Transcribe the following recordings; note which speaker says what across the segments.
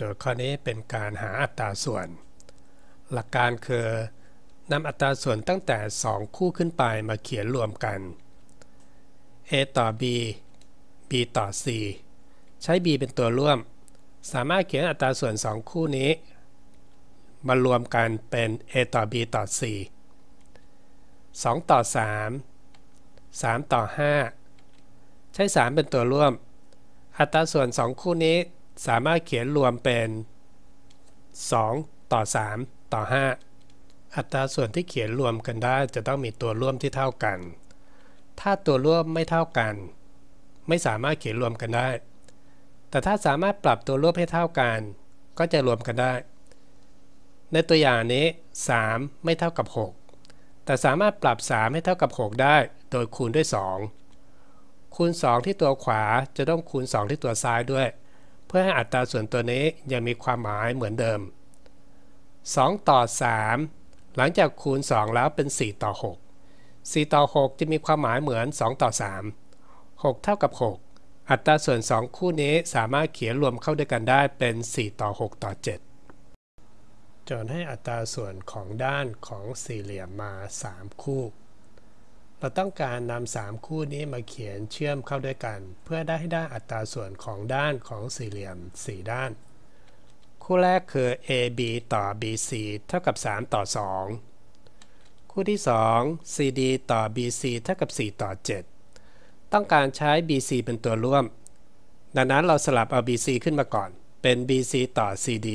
Speaker 1: จทย์ข้อนี้เป็นการหาอัตราส่วน หลักการคือนำอัตราส่วนตั้งแต่ 2 คู่ขึ้นไปมาเขียนรวมกัน a ต่อ b b ต่อ c ใช้ b เป็นตัวร่วม สามารถเขียนอัตราส่วน 2 คู่นี้ มารวมกันเป็น a ต่อ b ต่อ c 2ต่อ3 3ต่อ5ใช้ 3 เป็นตัวร่วม อัตราส่วน 2 คู่นี้สามารถเขียนรวมเป็น 2 ต่อ 3 ต่อ 5 อัตราส่วนที่เขียนรวมกันได้จะต้องมีตัวร่วมที่เท่ากัน ถ้าตัวร่วมไม่เท่ากัน ไม่สามารถเขียนรวมกันได้ แต่ถ้าสามารถปรับตัวร่วมให้เท่ากัน ก็จะรวมกันได้ ในตัวอย่างนี้ 3 ไม่เท่ากับ 6 แต่สามารถปรับ 3 ให้เท่ากับ 6 ได้ โดยคูณด้วย 2 คูณ 2 ที่ตัวขวาจะต้องคูณ 2 ที่ตัวซ้ายด้วยเพื่อให้อัตราส่วนตัวนี้ยังมีความหมายเหมือนเดิม 2ต่อ3 หลังจากคูณ 2 แล้วเป็น 4 ต่อ 6 4 ต่อ 6 จะมีความหมายเหมือน 2 ต่อ 3 6 เท่ากับ 6 อัตราส่วน 2 คู่นี้สามารถเขียนรวมเข้าด้วยกันได้เป็น4ต่อ6ต่อ 7 จนให้อัตราส่วนของด้านของสี่เหลี่ยมมา 3 คู่เราต้องการนำสามคู่นี้มาเขียนเชื่อมเข้าด้วยกัน เพื่อได้ให้ได้อัตราส่วนของด้านของสี่เหลี่ยมสี่ด้าน คู่แรกคือ AB ต่อ BC เท่ากับ 3 ต่อ 2 คู่ที่ 2 CD ต่อ BC เท่ากับ 4 ต่อ 7 ต้องการใช้ BC เป็นตัวร่วม ดังนั้นเราสลับเอา BC ขึ้นมาก่อนเป็น BC ต่อ CD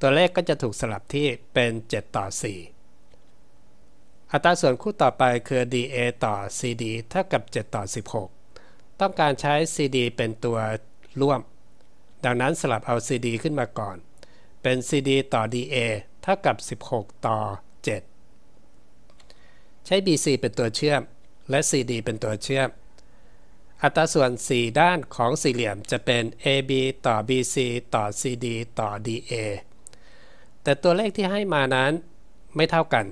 Speaker 1: ตัวเลขก็จะถูกสลับที่เป็น 7 ต่อ 4อัตราส่วนคู่ต่อไปคือ DA ต่อ CD เท่ากับ 7 ต่อ 16 ต้องการใช้ CD เป็นตัวร่วม ดังนั้นสลับเอา CD ขึ้นมาก่อน เป็น CD ต่อ DA เท่ากับ 16 ต่อ 7 ใช้ BC เป็นตัวเชื่อม และ CD เป็นตัวเชื่อม อัตราส่วน 4 ด้านของสี่เหลี่ยมจะเป็น AB ต่อ BC ต่อ CD ต่อ DA แต่ตัวเลขที่ให้มานั้นไม่เท่ากัน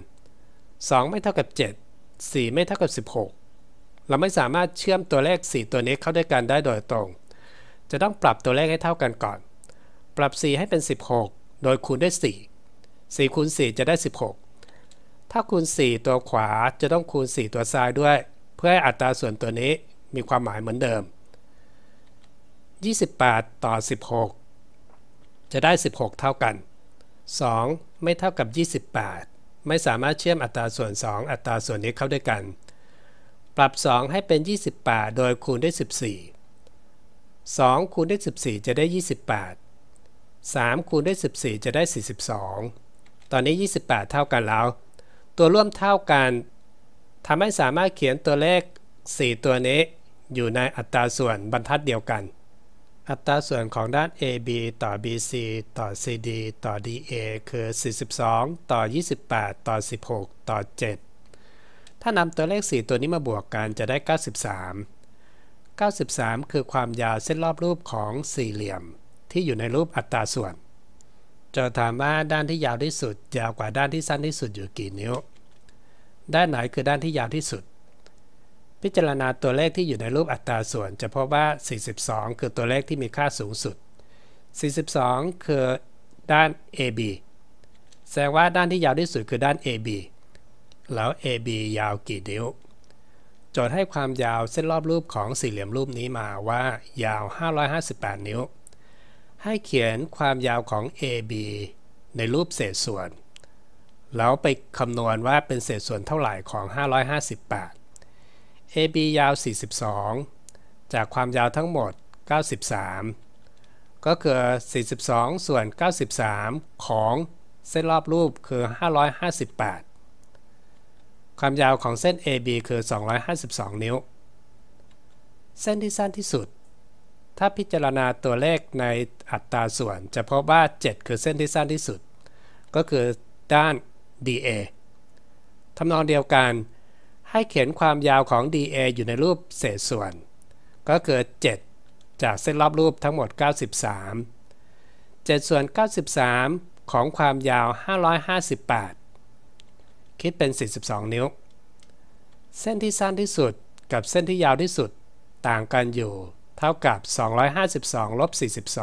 Speaker 1: 2 ไม่เท่ากับ 7 4 ไม่เท่ากับ 16 เราไม่สามารถเชื่อมตัวเลข4ตัวนี้เข้าด้วยกันได้โดยตรง จะต้องปรับตัวเลขให้เท่ากันก่อน ปรับ 4 ให้เป็น 16 โดยคูณด้วย 4 4คูณ4 จะได้ 16 ถ้าคูณ 4 ตัวขวาจะต้องคูณ 4 ตัวซ้ายด้วย เพื่อให้อัตราส่วนตัวนี้มีความหมายเหมือนเดิม 28ต่อ16 จะได้ 16 เท่ากัน2ไม่เท่ากับ 28ไม่สามารถเชื่อมอัตราส่วน 2 อัตราส่วนนี้เข้าด้วยกัน ปรับ 2 ให้เป็น 28 โดยคูณด้วย14 2คูณด้วย14 จะได้ 28 3คูณด้วย14 จะได้ 42 ตอนนี้ 28 เท่ากันแล้ว ตัวร่วมเท่ากันทำให้สามารถเขียนตัวเลข 4 ตัวนี้ อยู่ในอัตราส่วนบรรทัดเดียวกันอัตราส่วนของด้าน AB ต่อ BC ต่อ CD ต่อ DA คือ 42 ต่อ 28 ต่อ 16 ต่อ 7 ถ้านำตัวเลข 4 ตัวนี้มาบวกกันจะได้ 93 93 คือความยาวเส้นรอบรูปของสี่เหลี่ยมที่อยู่ในรูปอัตราส่วน จะถามว่าด้านที่ยาวที่สุดยาวกว่าด้านที่สั้นที่สุดอยู่กี่นิ้ว ด้านไหนคือด้านที่ยาวที่สุดพิจารณาตัวเลขที่อยู่ในรูปอัตราส่วนจะพบว่า 42 คือตัวเลขที่มีค่าสูงสุด 42 คือด้าน AB แสดงว่าด้านที่ยาวที่สุดคือด้าน AB แล้ว AB ยาวกี่นิ้วโจทย์ให้ความยาวเส้นรอบรูปของสี่เหลี่ยมรูปนี้มาว่า ยาว 558 นิ้ว ให้เขียนความยาวของ AB ในรูปเศษส่วน แล้วไปคำนวณว่าเป็นเศษส่วนเท่าไหร่ของ 558 AB ยาว 42 จากความยาวทั้งหมด 93 ก็คือ 42 ส่วน 93 ของเส้นรอบรูปคือ 558 ความยาวของเส้น AB คือ 252 นิ้ว เส้นที่สั้นที่สุด ถ้าพิจารณาตัวเลขในอัตราส่วนจะพบว่า 7 คือเส้นที่สั้นที่สุด ก็คือด้าน DA ทำนองเดียวกันให้เขียนความยาวของ dA อยู่ในรูปเศษส่วน ก็คือ 7 จากเส้นรอบรูปทั้งหมด 93 7 ส่วน 93 ของความยาว 558 คิดเป็น 42 นิ้ว เส้นที่สั้นที่สุดกับเส้นที่ยาวที่สุดต่างกันอยู่ เท่ากับ 252 ลบ 42